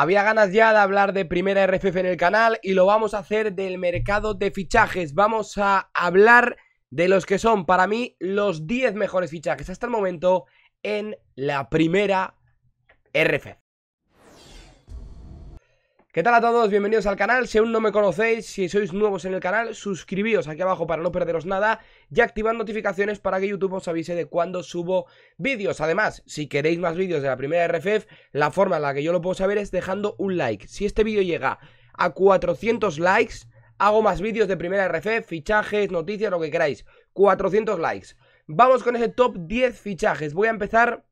Había ganas ya de hablar de primera RFF en el canal y lo vamos a hacer del mercado de fichajes. Vamos a hablar de los que son para mí los 10 mejores fichajes hasta el momento en la primera RFF. ¿Qué tal a todos? Bienvenidos al canal, si aún no me conocéis, si sois nuevos en el canal, suscribíos aquí abajo para no perderos nada y activad notificaciones para que YouTube os avise de cuando subo vídeos. Además, si queréis más vídeos de la primera RFF, la forma en la que yo lo puedo saber es dejando un like. Si este vídeo llega a 400 likes, hago más vídeos de primera RFF, fichajes, noticias, lo que queráis. 400 likes. Vamos con ese top 10 fichajes. Voy a empezar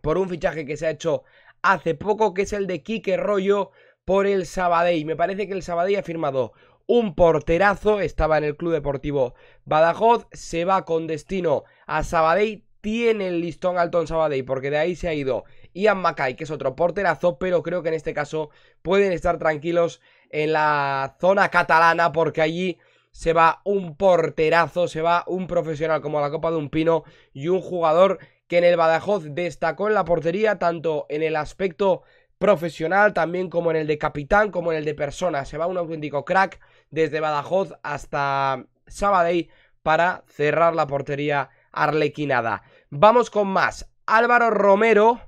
por un fichaje que se ha hecho hace poco, que es el de Kike Rollo por el Sabadell. Me parece que el Sabadell ha firmado un porterazo, estaba en el Club Deportivo Badajoz, se va con destino a Sabadell, tiene el listón alto en Sabadell porque de ahí se ha ido Ian Mackay, que es otro porterazo, pero creo que en este caso pueden estar tranquilos en la zona catalana porque allí se va un porterazo, se va un profesional como la Copa de un Pino y un jugador que en el Badajoz destacó en la portería tanto en el aspecto profesional, también como en el de capitán, como en el de persona. Se va un auténtico crack desde Badajoz hasta Sabadell para cerrar la portería arlequinada. Vamos con más. Álvaro Romero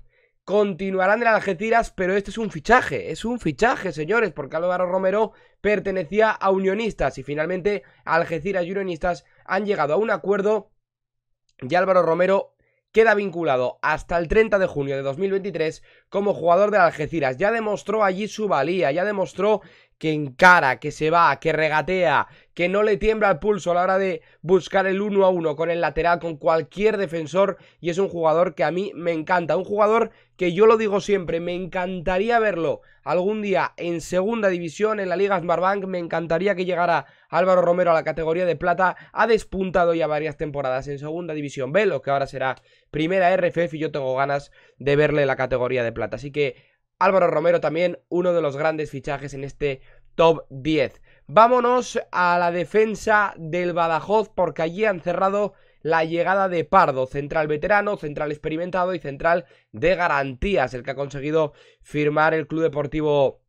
continuarán en Algeciras, pero este es un fichaje, es un fichaje, señores, porque Álvaro Romero pertenecía a Unionistas y finalmente Algeciras y Unionistas han llegado a un acuerdo y Álvaro Romero queda vinculado hasta el 30 de junio de 2023 como jugador de Algeciras. Ya demostró allí su valía, ya demostró que encara, que se va, que regatea, que no le tiembla el pulso a la hora de buscar el uno a uno con el lateral, con cualquier defensor, y es un jugador que a mí me encanta, un jugador que yo lo digo siempre, me encantaría verlo algún día en segunda división, en la Liga Smartbank, me encantaría que llegara Álvaro Romero a la categoría de plata, ha despuntado ya varias temporadas en segunda división B, lo que ahora será primera RFF, y yo tengo ganas de verle la categoría de plata, así que Álvaro Romero también, uno de los grandes fichajes en este top 10. Vámonos a la defensa del Badajoz porque allí han cerrado la llegada de Pardo, central veterano, central experimentado y central de garantías, el que ha conseguido firmar el Club Deportivo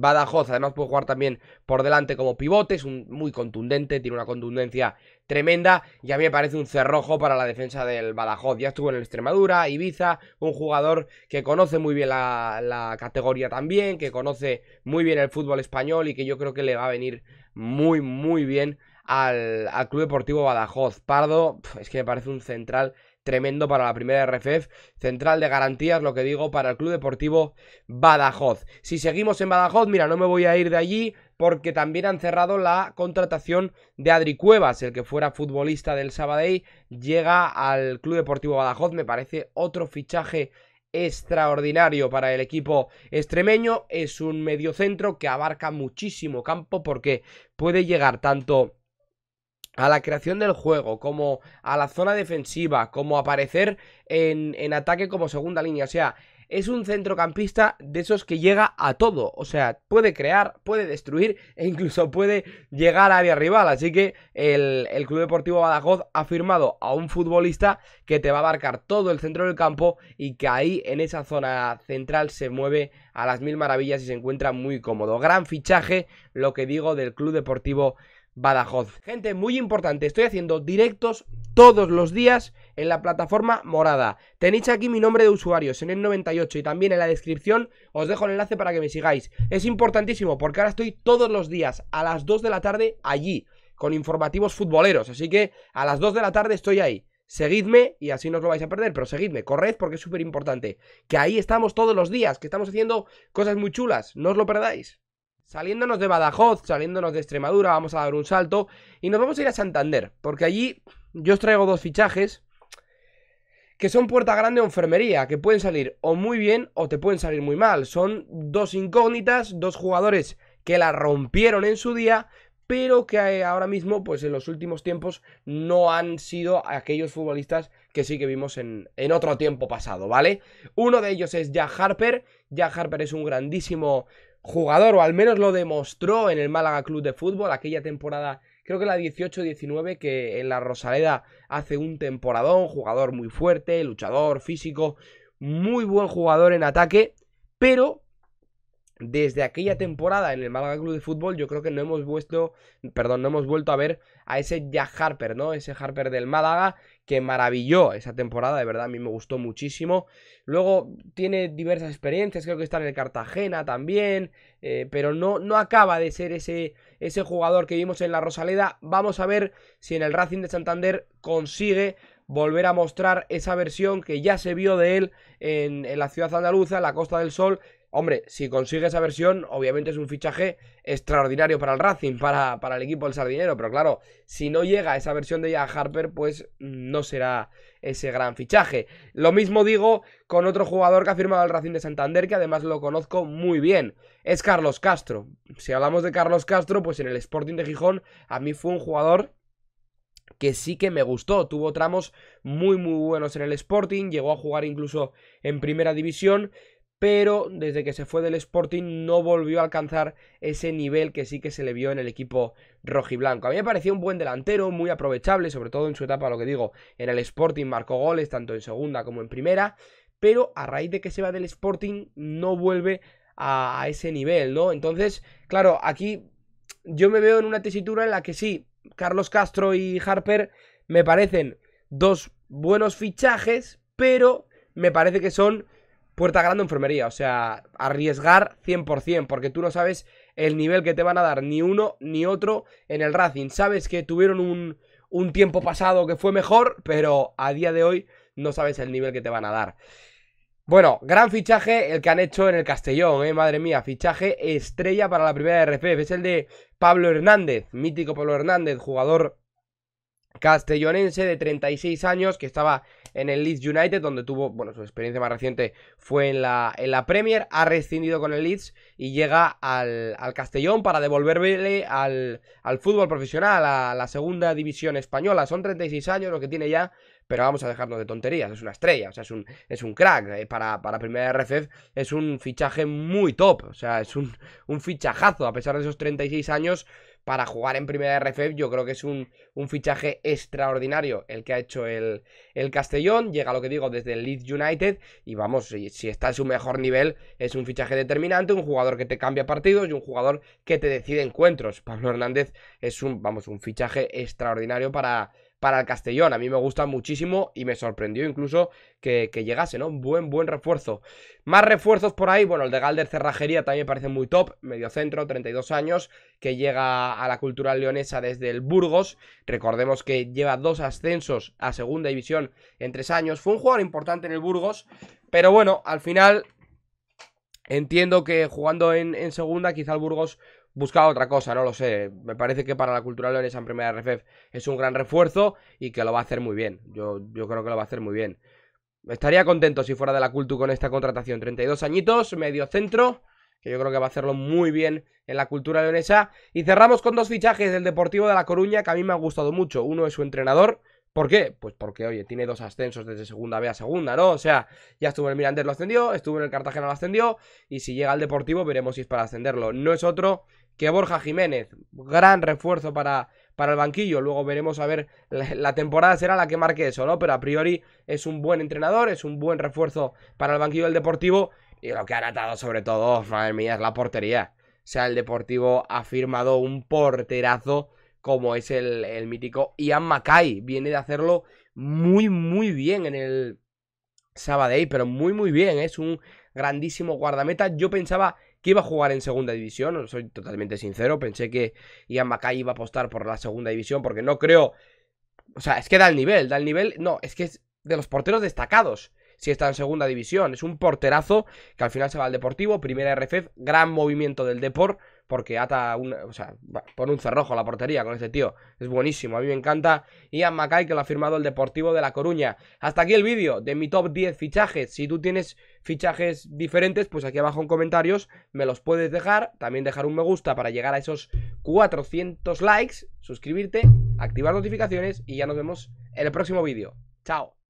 Badajoz además puede jugar también por delante como pivote, es un, muy contundente, tiene una contundencia tremenda y a mí me parece un cerrojo para la defensa del Badajoz. Ya estuvo en el Extremadura, Ibiza, un jugador que conoce muy bien la, categoría también, que conoce muy bien el fútbol español y que yo creo que le va a venir muy muy bien al Club Deportivo Badajoz. Pardo, es que me parece un central tremendo para la primera RFF, central de garantías, lo que digo, para el Club Deportivo Badajoz. Si seguimos en Badajoz, mira, no me voy a ir de allí porque también han cerrado la contratación de Adri Cuevas, el que fuera futbolista del Sabadell, llega al Club Deportivo Badajoz, me parece otro fichaje extraordinario para el equipo extremeño, es un mediocentro que abarca muchísimo campo porque puede llegar tanto a la creación del juego, como a la zona defensiva, como aparecer en, ataque como segunda línea. O sea, es un centrocampista de esos que llega a todo. O sea, puede crear, puede destruir e incluso puede llegar a área rival. Así que el, el, Club Deportivo Badajoz ha firmado a un futbolista que te va a abarcar todo el centro del campo y que ahí en esa zona central se mueve a las mil maravillas y se encuentra muy cómodo. Gran fichaje, lo que digo, del Club Deportivo Badajoz. Badajoz. Gente, muy importante, estoy haciendo directos todos los días en la plataforma morada. Tenéis aquí mi nombre de usuarios en el 98 y también en la descripción os dejo el enlace para que me sigáis. Es importantísimo porque ahora estoy todos los días a las 2 de la tarde allí con informativos futboleros, así que a las 2 de la tarde estoy ahí. Seguidme y así no os lo vais a perder, pero seguidme, corred porque es súper importante. Que ahí estamos todos los días, que estamos haciendo cosas muy chulas, no os lo perdáis. Saliéndonos de Badajoz, saliéndonos de Extremadura, vamos a dar un salto y nos vamos a ir a Santander, porque allí yo os traigo dos fichajes que son puerta grande o enfermería, que pueden salir o muy bien o te pueden salir muy mal. Son dos incógnitas, dos jugadores que la rompieron en su día, pero que eh, ahora mismo, pues en los últimos tiempos, no han sido aquellos futbolistas que sí que vimos en, otro tiempo pasado, ¿vale? Uno de ellos es Jack Harper. Jack Harper es un grandísimo jugador, o al menos lo demostró en el Málaga Club de Fútbol, aquella temporada, creo que la 18-19, que en la Rosaleda hace un temporadón, jugador muy fuerte, luchador, físico, muy buen jugador en ataque, pero desde aquella temporada en el Málaga Club de Fútbol, yo creo que no hemos vuelto, perdón, no hemos vuelto a ver a ese Jack Harper, ¿no? Ese Harper del Málaga que maravilló esa temporada, de verdad, a mí me gustó muchísimo. Luego tiene diversas experiencias, creo que está en el Cartagena también, eh, pero no, no acaba de ser ese, ese jugador que vimos en la Rosaleda. Vamos a ver si en el Racing de Santander consigue volver a mostrar esa versión que ya se vio de él en, en, la ciudad andaluza, en la Costa del Sol, Hombre, si consigue esa versión, obviamente es un fichaje extraordinario para el Racing, para, el equipo del Sardinero. Pero claro, si no llega esa versión de ya Harper, pues no será ese gran fichaje. Lo mismo digo con otro jugador que ha firmado el Racing de Santander, que además lo conozco muy bien. Es Carlos Castro. Si hablamos de Carlos Castro, pues en el Sporting de Gijón, a mí fue un jugador que sí que me gustó. Tuvo tramos muy muy buenos en el Sporting, llegó a jugar incluso en primera división, pero desde que se fue del Sporting no volvió a alcanzar ese nivel que sí que se le vio en el equipo rojiblanco. A mí me parecía un buen delantero, muy aprovechable, sobre todo en su etapa, lo que digo, en el Sporting marcó goles tanto en segunda como en primera, pero a raíz de que se va del Sporting no vuelve a ese nivel, ¿no? Entonces, claro, aquí yo me veo en una tesitura en la que sí, Carlos Castro y Harper me parecen dos buenos fichajes, pero me parece que son puerta grande enfermería. O sea, arriesgar 100%, porque tú no sabes el nivel que te van a dar ni uno ni otro en el Racing. Sabes que tuvieron un, un tiempo pasado que fue mejor, pero a día de hoy no sabes el nivel que te van a dar. Bueno, gran fichaje el que han hecho en el Castellón, ¿eh? madre mía, fichaje estrella para la primera RFF, es el de Pablo Hernández, mítico Pablo Hernández, jugador castellonense de 36 años que estaba en el Leeds United, donde tuvo, bueno, su experiencia más reciente fue en la, en la Premier, ha rescindido con el Leeds y llega al, al Castellón para devolverle al, al fútbol profesional, a la segunda división española. Son 36 años lo que tiene ya pero vamos a dejarnos de tonterías, es una estrella, o sea, es un, es un crack, eh, para, para primera RFF e es un fichaje muy top, o sea, es un, un fichajazo, a pesar de esos 36 años, para jugar en primera RFF. Yo creo que es un, fichaje extraordinario el que ha hecho el, Castellón. Llega, lo que digo, desde el Leeds United. Y vamos, si, si, está en su mejor nivel, es un fichaje determinante. Un jugador que te cambia partidos y un jugador que te decide encuentros. Pablo Hernández es un, vamos, un fichaje extraordinario para para el Castellón. A mí me gusta muchísimo y me sorprendió incluso que, llegase, ¿no? Buen, buen refuerzo. Más refuerzos por ahí, bueno, el de Galder Cerrajería también me parece muy top, Medio centro, 32 años, que llega a la cultura leonesa desde el Burgos. Recordemos que lleva dos ascensos a segunda división en tres años. Fue un jugador importante en el Burgos, pero bueno, al final Entiendo que jugando en, en, segunda, quizá el Burgos buscaba otra cosa, no lo sé. Me parece que para la cultura leonesa en primera RFF es un gran refuerzo y que lo va a hacer muy bien. Yo, yo creo que lo va a hacer muy bien. Estaría contento si fuera de la Cultu con esta contratación. 32 añitos, medio centro, que yo creo que va a hacerlo muy bien en la cultura leonesa. Y cerramos con dos fichajes del Deportivo de La Coruña que a mí me ha gustado mucho. Uno es su entrenador, ¿Por qué? Pues porque, oye, tiene dos ascensos desde segunda B a segunda, ¿no? O sea, ya estuvo en el Mirandés, lo ascendió, estuvo en el Cartagena, lo ascendió, y si llega al Deportivo veremos si es para ascenderlo. No es otro que Borja Jiménez, gran refuerzo para, para el banquillo. Luego veremos a ver, la, temporada será la que marque eso, ¿no? Pero a priori es un buen entrenador, es un buen refuerzo para el banquillo del Deportivo. Y lo que ha atado sobre todo, madre mía, es la portería. O sea, el Deportivo ha firmado un porterazo como es el, el mítico Ian Mackay. Viene de hacerlo muy, muy bien en el Sabadell, pero muy, muy bien. Es un grandísimo guardameta. Yo pensaba que iba a jugar en segunda división, soy totalmente sincero, pensé que Ian Mackay iba a apostar por la segunda división porque no creo... O sea, es que da el nivel, da el nivel... No, es que es de los porteros destacados si está en segunda división. Es un porterazo que al final se va al Deportivo, primera RFF, gran movimiento del Deport porque ata un, o sea, pone un cerrojo la portería con este tío. Es buenísimo, a mí me encanta. Ian Mackay, que lo ha firmado el Deportivo de La Coruña. Hasta aquí el vídeo de mi top 10 fichajes. Si tú tienes fichajes diferentes, pues aquí abajo en comentarios me los puedes dejar. También dejar un me gusta para llegar a esos 400 likes, suscribirte, activar notificaciones y ya nos vemos en el próximo vídeo. Chao.